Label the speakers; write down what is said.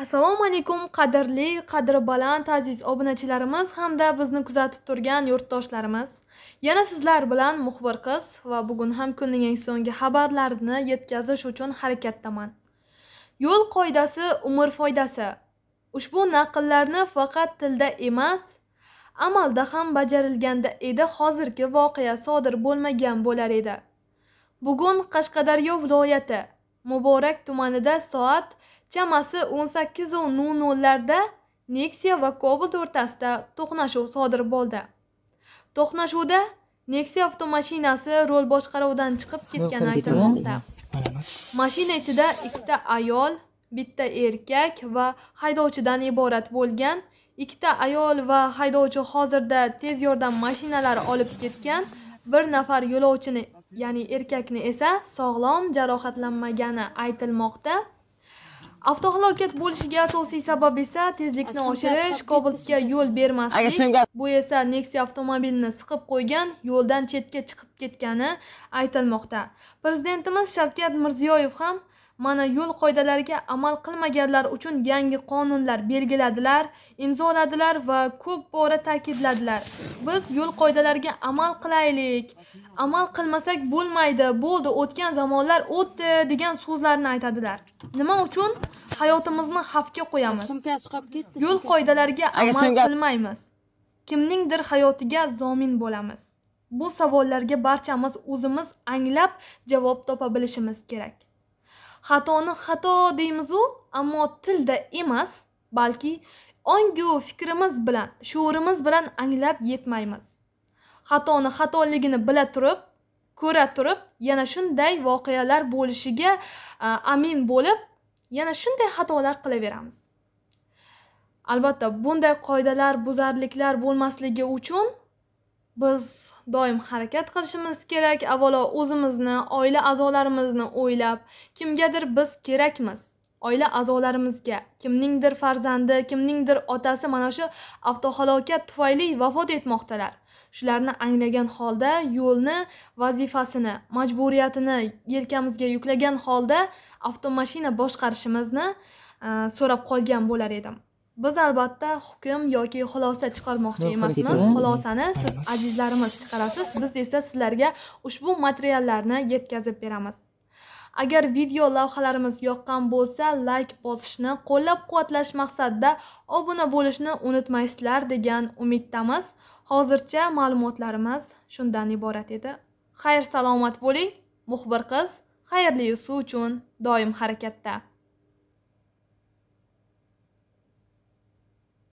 Speaker 1: assalomu alaykum qadrli qadri baland aziz obunachilarimiz hamda bizni kuzatib turgan yurtdoshlarimiz yana sizlar bilan muxbir qiz va bugun ham kunning eng so'nggi xabarlarini yetkazish uchun harakatdaman yo'l qoidasi umr foydasi ushbu naqllarni faqat tilda emas amalda ham bajarilganda edi hozirgi voqea sodir bo'lmagan bo'lar edi bugun qashqadaryo viloyati muborak tumanida soat chamasi 18:00 larda nexia va cobalt o'rtasida to'qnashuv sodir bo'ldi to'qnashuvda nexia avtomashinasi rol boshqaruvdan chiqib ketgani aytilmoqda mashina ichida ikkita ayol bitta erkak va haydovchidan iborat bo'lgan ikkita ayol va haydovchi hozirda tez yordam mashinalari olib ketgan bir nafar yo'lovchini ya'ni erkakni esa sog'lom jarohatlanmagani aytilmoqda avtohalokat bo'lishiga asosiy sabab esa tezlikni oshirish kobultga yo'l bermaslik bu esa nexia avtomobilini siqib qo'ygan yo'ldan chetga chiqib ketgani aytilmoqda prezidentimiz shavkat mirziyoyev ham mana yo'l qoidalariga amal qilmaganlar uchun yangi qonunlar belgiladilar imzoladilar va ko'p bora ta'kidladilar biz yo'l qoidalariga amal qilaylik amal qilmasak bo'lmaydi bo'ldi o'tgan zamonlar o'tdi degan so'zlarni aytadilar nima uchun hayotimizni xavfga qo'yamiz sumkasi qolib ketdi yo'l qoidalariga amal qilmaymiz kimningdir hayotiga zomin bo'lamiz bu savollarga barchamiz o'zimiz anglab javob topa bilishimiz kerak xatoni xato deymizu ammo tilda emas balki ongu fikrimiz bilan shuurimiz bilan anglab yetmaymiz xatoni xatoligini bila turib ko'ra turib yana shunday voqealar bo'lishiga amin bo'lib yana shunday xatolar qilaveramiz albatta bunday qoidalar buzarliklar bo'lmasligi uchun biz doim harakat qilishimiz kerak avvalo o'zimizni oila a'zolarimizni o'ylab kimgadir biz kerakmiz oila a'zolarimizga kimningdir farzandi kimningdir otasi mana shu avtohalokat tufayli vafot etmoqdalar shularni anglagan holda yo'lni vazifasini majburiyatini yelkamizga yuklagan holda avtomashina boshqarishimizni so'rab qolgan bo'lar edim biz albatta hukm yoki xulosa chiqarmoqchi emasmiz xulosani siz azizlarimiz chiqarasiz biz esa sizlarga ushbu materiallarni yetkazib beramiz agar video lavhalarimiz yoqqan bo'lsa layk bosishni qo'llab quvvatlash maqsadida obuna bo'lishni unutmaysizlar degan umiddamiz hozircha ma'lumotlarimiz shundan iborat edi xayr salomat bo'ling muxbir qiz xayrli suv uchun doim harakatda